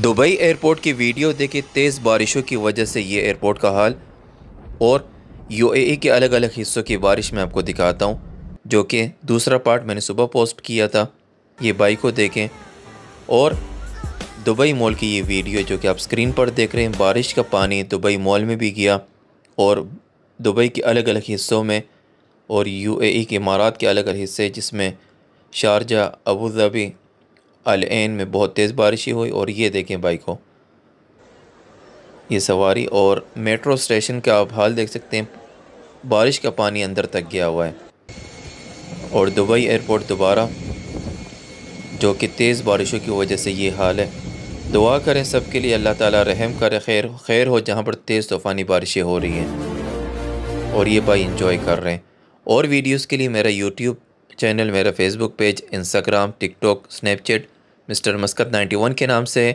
Dubai airport की video देखे तेज़ बारिशों की वजह से ये एयरपोर्ट का हाल और यूएई के अलग अलग हिस्सों की बारिश मैं आपको दिखाता हूँ जो कि दूसरा पार्ट मैंने सुबह पोस्ट किया था ये बाइक को देखें और दुबई मॉल की ये वीडियो जो कि आप स्क्रीन पर देख रहे हैं बारिश का पानी दुबई मॉल में भी गया और दुबई के अलग अलग हिस्सों में और यूएई के इमारात के अलग अलग हिस्से जिसमें Sharjah Abu Dhabi Al Ain में बहुत तेज़ बारिश हुई और ये देखें बाइक को ये सवारी और मेट्रो स्टेशन का आप हाल देख सकते हैं बारिश का पानी अंदर तक गया हुआ है और दुबई एयरपोर्ट दोबारा जो कि तेज़ बारिशों की वजह से ये हाल है दुआ करें सब के लिए अल्लाह ताला रहम करे खैर खैर हो जहाँ पर तेज़ तूफ़ानी बारिशें हो रही हैं और ये भाई इंजॉय कर रहे हैं और वीडियोस के लिए मेरा यूट्यूब चैनल मेरा Facebook page Instagram TikTok Snapchat mister Muscat 91 के नाम से